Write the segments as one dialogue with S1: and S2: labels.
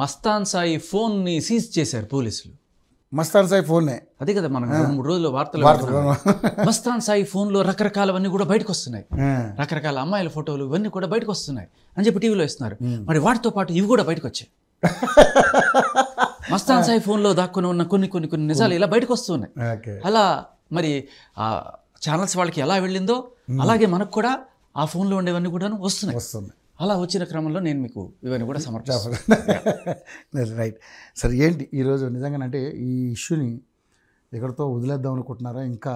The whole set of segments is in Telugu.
S1: మస్తాన్ సాయి ఫోన్ని సీజ్ చేశారు పోలీసులు మస్తాన్ సాయి ఫోన్నే అదే కదా మనం మూడు రోజులు వార్తలు మస్తాన్ సాయి ఫోన్లో రకరకాలవన్నీ కూడా బయటకు వస్తున్నాయి రకరకాల అమ్మాయిల ఫోటోలు ఇవన్నీ కూడా బయటకు వస్తున్నాయి అని చెప్పి టీవీలో ఇస్తున్నారు మరి వాటితో పాటు ఇవి కూడా బయటకు వచ్చాయి మస్తాన్ సాయి ఫోన్లో దాక్కుని ఉన్న కొన్ని కొన్ని కొన్ని నిజాలు ఇలా బయటకు వస్తున్నాయి అలా మరి ఆ ఛానల్స్ వాళ్ళకి ఎలా వెళ్ళిందో అలాగే మనకు కూడా ఆ ఫోన్లో ఉండేవన్నీ కూడా వస్తున్నాయి వస్తున్నాయి అలా వచ్చిన క్రమంలో నేను మీకు ఇవన్నీ కూడా సమర్పిస్తాను రైట్ సరే ఏంటి ఈరోజు నిజంగా అంటే ఈ ఇష్యూని ఎక్కడితో వదిలేద్దాం అనుకుంటున్నారా ఇంకా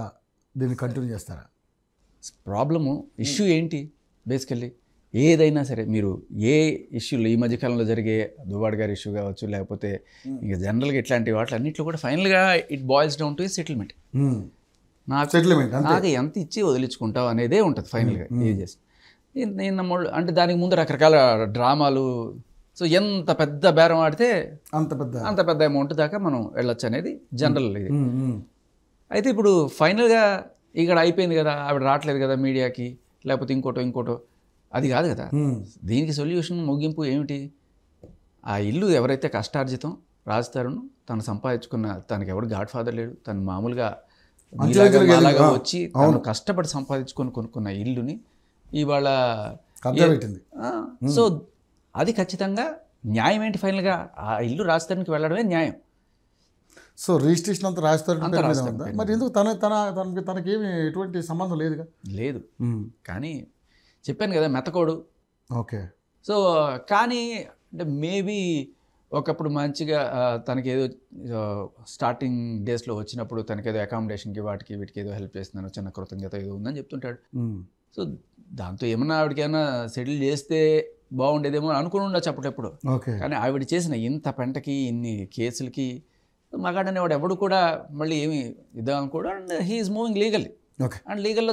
S1: దీన్ని కంటిన్యూ చేస్తారా ప్రాబ్లము ఇష్యూ ఏంటి బేసికల్లీ ఏదైనా సరే మీరు ఏ ఇష్యూలు ఈ మధ్యకాలంలో జరిగే దువాడ్ గారి ఇష్యూ కావచ్చు లేకపోతే hmm. ఇంకా జనరల్గా ఇట్లాంటి వాటి అన్నింటిలో కూడా ఫైనల్గా ఇట్ బాయిల్స్ డౌన్ టు ఈ సెటిల్మెంట్ hmm. నాకు సెటిల్మెంట్ నాకు ఎంత ఇచ్చి వదిలించుకుంటావు అనేదే ఉంటుంది ఫైనల్గా ఏం hmm. చేసి నమ్మోళ్ళు అంటే దానికి ముందు రకరకాల డ్రామాలు సో ఎంత పెద్ద బేరం ఆడితే అంత పెద్ద అంత పెద్ద అమౌంట్ దాకా మనం వెళ్ళొచ్చు అనేది జనరల్ ఇది అయితే ఇప్పుడు ఫైనల్గా ఇక్కడ అయిపోయింది కదా ఆవిడ రావట్లేదు కదా మీడియాకి లేకపోతే ఇంకోటో ఇంకోటో అది కాదు కదా దీనికి సొల్యూషన్ ముగింపు ఏమిటి ఆ ఇల్లు ఎవరైతే కష్టార్జితం రాజుతారును తను సంపాదించుకున్న తనకి ఎవడు గాడ్ ఫాదర్ లేడు తను మామూలుగా వచ్చి తను కష్టపడి సంపాదించుకొని కొనుక్కున్న ఇల్లుని ఇవాళ పెట్టింది సో అది ఖచ్చితంగా న్యాయం ఏంటి ఫైనల్గా ఆ ఇల్లు రాజధానికి వెళ్ళడమే న్యాయం సో రిజిస్ట్రేషన్ అంతా రాజధాని మరి ఎందుకు తన తన తనకి తనకేమి ఎటువంటి సంబంధం లేదుగా లేదు కానీ చెప్పాను కదా మెతకోడు ఓకే సో కానీ అంటే మేబీ ఒకప్పుడు మంచిగా తనకి ఏదో స్టార్టింగ్ డేస్లో వచ్చినప్పుడు తనకేదో అకామిడేషన్కి వాటికి వీటికి ఏదో హెల్ప్ చేస్తున్నాను చిన్న కృతజ్ఞత ఏదో ఉందని చెప్తుంటాడు సో దాంతో ఏమన్నా ఆవిడకైనా సెటిల్ చేస్తే బాగుండేదేమో అనుకుని ఉండొచ్చు అప్పుడప్పుడు కానీ ఆవిడ చేసిన ఇంత పెంటకి ఇన్ని కేసులకి వాడు ఎవడు కూడా మళ్ళీ ఏమి ఇద్దాం అనుకోడు and he's moving legally and లీగల్లో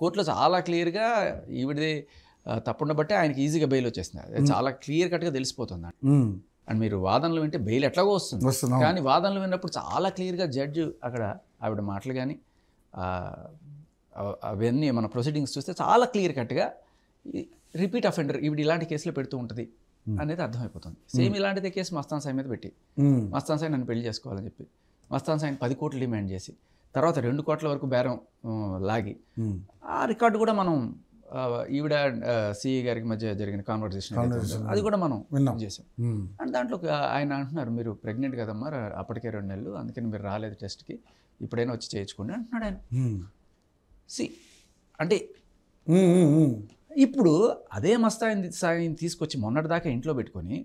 S1: కోర్టులో చాలా క్లియర్గా ఈవిడిది తప్పుండబట్టే బట్టి ఆయనకి ఈజీగా బెయిల్ వచ్చేసింది అది చాలా క్లియర్ కట్గా తెలిసిపోతుంది అండ్ మీరు వాదనలు వింటే బెయిల్ ఎట్లాగో వస్తుంది కానీ వాదనలు విన్నప్పుడు చాలా క్లియర్గా జడ్జి అక్కడ ఆవిడ మాటలు కానీ అవన్నీ మన ప్రొసీడింగ్స్ చూస్తే చాలా క్లియర్ కట్గా రిపీట్ అఫెండర్ ఇవి ఇలాంటి కేసులు పెడుతూ ఉంటుంది అనేది అర్థమైపోతుంది సేమ్ ఇలాంటిదే కేసు మస్తాన్ సాయి మీద పెట్టి మస్తాన్ సాయి నన్ను పెళ్లి చేసుకోవాలని చెప్పి మస్తాన్ సాయిని పది కోట్లు డిమాండ్ చేసి తర్వాత రెండు కోట్ల వరకు బేరం లాగి ఆ రికార్డు కూడా మనం ఈవిడ సిఈ గారికి మధ్య జరిగిన కాన్వర్సేషన్ అది కూడా మనం చేసాం అండ్ దాంట్లో ఆయన అంటున్నారు మీరు ప్రెగ్నెంట్ కదమ్మా అప్పటికే రెండు నెలలు అందుకని మీరు రాలేదు టెస్ట్కి ఇప్పుడైనా వచ్చి చేయించుకోండి అంటున్నాడు ఆయన సి అంటే ఇప్పుడు అదే మస్తాయిని సాయిని తీసుకొచ్చి మొన్నటిదాకా ఇంట్లో పెట్టుకొని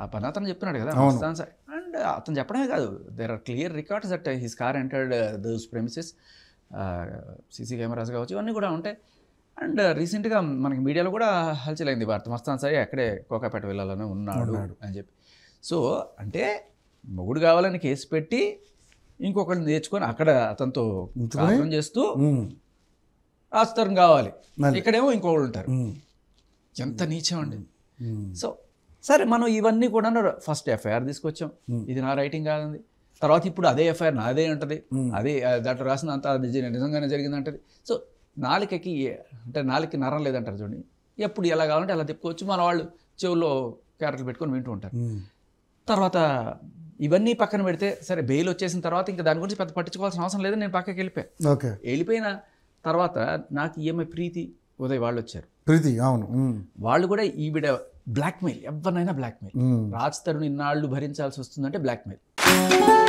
S1: ఆ పని అతను చెప్పినాడు కదా మస్తాన్ సాయి అండ్ అతను చెప్పడమే కాదు there are clear records that his car entered those premises CC cameras కావచ్చు ఇవన్నీ కూడా ఉంటాయి అండ్ రీసెంట్గా మనకి మీడియాలో కూడా హల్చలైంది భారత మస్తాన్ సాయి అక్కడే కోకాపేట వెళ్ళాలని ఉన్నాడు అని చెప్పి సో అంటే మొగుడు కావాలని కేసు పెట్టి ఇంకొకరిని నేర్చుకొని అక్కడ అతనితో చేస్తూ ఆస్తం కావాలి ఇక్కడేమో ఇంకొకరు ఉంటారు ఎంత నీచం అండి సో సరే మనం ఇవన్నీ కూడా ఫస్ట్ ఎఫ్ఐఆర్ తీసుకొచ్చాం ఇది నా రైటింగ్ కాదండి తర్వాత ఇప్పుడు అదే ఎఫ్ఐఆర్ నాదే ఉంటుంది అదే దాంట్లో రాసిన అంత నిజంగానే జరిగిందంటది సో నాలుకకి అంటే నాలుకకి నరం లేదంటారు చూడండి ఎప్పుడు ఎలా కావాలంటే అలా తిప్పుకోవచ్చు మన వాళ్ళు చెవుల్లో క్యారెట్లు పెట్టుకొని వింటూ ఉంటారు తర్వాత ఇవన్నీ పక్కన పెడితే సరే బెయిల్ వచ్చేసిన తర్వాత ఇంకా దాని గురించి పెద్ద పట్టించుకోవాల్సిన అవసరం లేదు నేను పక్కకి వెళ్ళిపోయాను వెళ్ళిపోయినా తర్వాత నాకు ఈఎంఐ ప్రీతి ఉదయ్ వాళ్ళు వచ్చారు ప్రీతి అవును వాళ్ళు కూడా ఈవిడ బ్లాక్మెయిల్ ఎవరినైనా బ్లాక్మెయిల్ రాజ్ తరుణ్ ఇన్నాళ్ళు భరించాల్సి వస్తుందంటే బ్లాక్మెయిల్